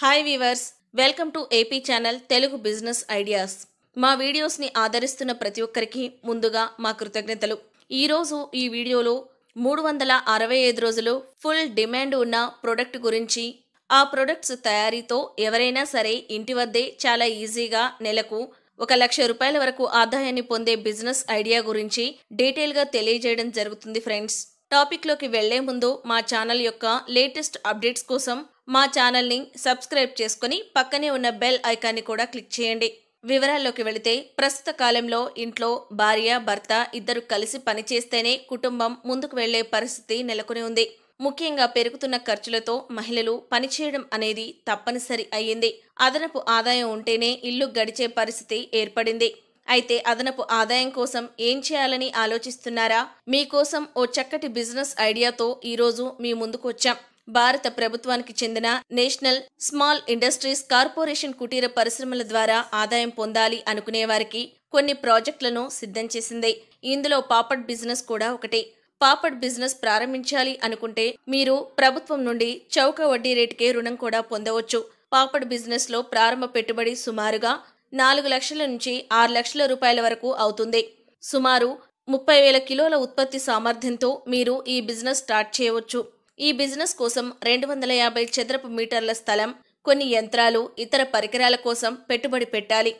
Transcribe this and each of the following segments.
hi viewers welcome to AP channel Telugu business ideas మా వీడియోస్ని ఆదరిస్తున్న ప్రతి ఒక్కరికి ముందుగా మా కృతజ్ఞతలు ఈరోజు ఈ వీడియోలో మూడు వందల అరవై ఐదు రోజులు ఫుల్ డిమాండ్ ఉన్న ప్రొడక్ట్ గురించి ఆ ప్రొడక్ట్స్ తయారీతో ఎవరైనా సరే ఇంటి వద్దే చాలా ఈజీగా నెలకు ఒక లక్ష రూపాయల వరకు ఆదాయాన్ని పొందే బిజినెస్ ఐడియా గురించి డీటెయిల్గా తెలియజేయడం జరుగుతుంది ఫ్రెండ్స్ టాపిక్లోకి వెళ్లే ముందు మా ఛానల్ యొక్క లేటెస్ట్ అప్డేట్స్ కోసం మా ఛానల్ని సబ్స్క్రైబ్ చేసుకుని పక్కనే ఉన్న బెల్ ఐకాన్ని కూడా క్లిక్ చేయండి వివరాల్లోకి వెళితే ప్రస్తుత కాలంలో ఇంట్లో భార్య భర్త ఇద్దరు కలిసి పనిచేస్తేనే కుటుంబం ముందుకు వెళ్లే పరిస్థితి నెలకొని ఉంది ముఖ్యంగా పెరుగుతున్న ఖర్చులతో మహిళలు పనిచేయడం అనేది తప్పనిసరి అయ్యింది అదనపు ఆదాయం ఉంటేనే ఇల్లు గడిచే పరిస్థితి ఏర్పడింది అయితే అదనపు ఆదాయం కోసం ఏం చేయాలని ఆలోచిస్తున్నారా మీకోసం ఓ చక్కటి బిజినెస్ ఐడియాతో ఈరోజు మీ ముందుకు వచ్చాం భారత ప్రభుత్వానికి చెందిన నేషనల్ స్మాల్ ఇండస్ట్రీస్ కార్పొరేషన్ కుటీర పరిశ్రమల ద్వారా ఆదాయం పొందాలి అనుకునే వారికి కొన్ని ప్రాజెక్టులను సిద్ధం చేసింది ఇందులో పాపడ్ బిజినెస్ కూడా ఒకటి పాపడ్ బిజినెస్ ప్రారంభించాలి అనుకుంటే మీరు ప్రభుత్వం నుండి చౌక వడ్డీ రేటుకే రుణం కూడా పొందవచ్చు పాపడ్ బిజినెస్లో ప్రారంభ పెట్టుబడి సుమారుగా నాలుగు లక్షల నుంచి ఆరు లక్షల రూపాయల వరకు అవుతుంది సుమారు ముప్పై వేల కిలోల ఉత్పత్తి సామర్థ్యంతో మీరు ఈ బిజినెస్ స్టార్ట్ చేయవచ్చు ఈ బిజినెస్ కోసం రెండు వందల యాభై చదరపు మీటర్ల స్థలం కొన్ని యంత్రాలు ఇతర పరికరాల కోసం పెట్టుబడి పెట్టాలి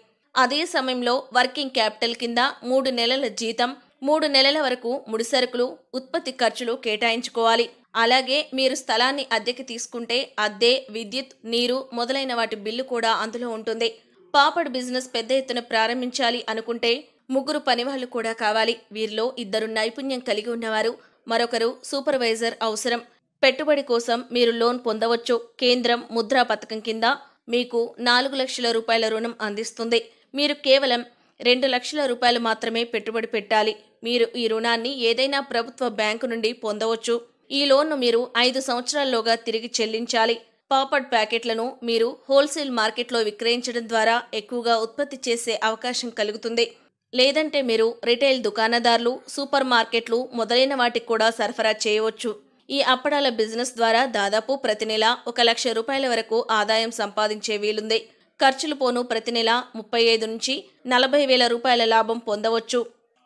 అదే సమయంలో వర్కింగ్ క్యాపిటల్ కింద మూడు నెలల జీతం మూడు నెలల వరకు ముడిసరుకులు ఉత్పత్తి ఖర్చులు కేటాయించుకోవాలి అలాగే మీరు స్థలాన్ని అద్దెకి తీసుకుంటే అద్దె విద్యుత్ నీరు మొదలైన వాటి బిల్లు కూడా అందులో ఉంటుంది పాపడ్ బిజినెస్ పెద్ద ఎత్తున ప్రారంభించాలి అనుకుంటే ముగ్గురు పనివాళ్లు కూడా కావాలి వీరిలో ఇద్దరు నైపుణ్యం కలిగి ఉన్నవారు మరొకరు సూపర్వైజర్ అవసరం పెట్టుబడి కోసం మీరు లోన్ పొందవచ్చు కేంద్రం ముద్రా పథకం కింద మీకు నాలుగు లక్షల రూపాయల రుణం అందిస్తుంది మీరు కేవలం రెండు లక్షల రూపాయలు మాత్రమే పెట్టుబడి పెట్టాలి మీరు ఈ రుణాన్ని ఏదైనా ప్రభుత్వ బ్యాంకు నుండి పొందవచ్చు ఈ లోన్ను మీరు ఐదు సంవత్సరాల్లోగా తిరిగి చెల్లించాలి పాపడ్ ప్యాకెట్లను మీరు హోల్సేల్ మార్కెట్లో విక్రయించడం ద్వారా ఎక్కువగా ఉత్పత్తి చేసే అవకాశం కలుగుతుంది లేదంటే మీరు రిటైల్ దుకాణదారులు సూపర్ మార్కెట్లు మొదలైన వాటికి కూడా సరఫరా చేయవచ్చు ఈ అప్పడాల బిజినెస్ ద్వారా దాదాపు ప్రతి నెల ఒక లక్ష రూపాయల వరకు ఆదాయం సంపాదించే వీలుంది ఖర్చులు పోను ప్రతి నెల ముప్పై ఐదు నుంచి నలభై వేల రూపాయల లాభం పొందవచ్చు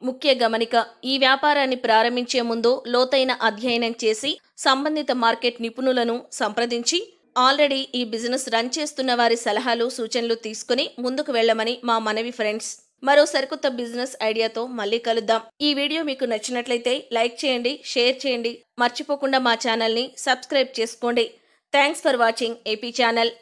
ముఖ్య గమనిక ఈ వ్యాపారాన్ని ప్రారంభించే ముందు లోతైన అధ్యయనం చేసి సంబంధిత మార్కెట్ నిపుణులను సంప్రదించి ఆల్రెడీ ఈ బిజినెస్ రన్ చేస్తున్న వారి సలహాలు సూచనలు తీసుకుని ముందుకు వెళ్లమని మా మనవి ఫ్రెండ్స్ మరో సరికొత్త బిజినెస్ ఐడియాతో మళ్ళీ కలుద్దాం ఈ వీడియో మీకు నచ్చినట్లయితే లైక్ చేయండి షేర్ చేయండి మర్చిపోకుండా మా ఛానల్ని సబ్స్క్రైబ్ చేసుకోండి thanks for watching AP channel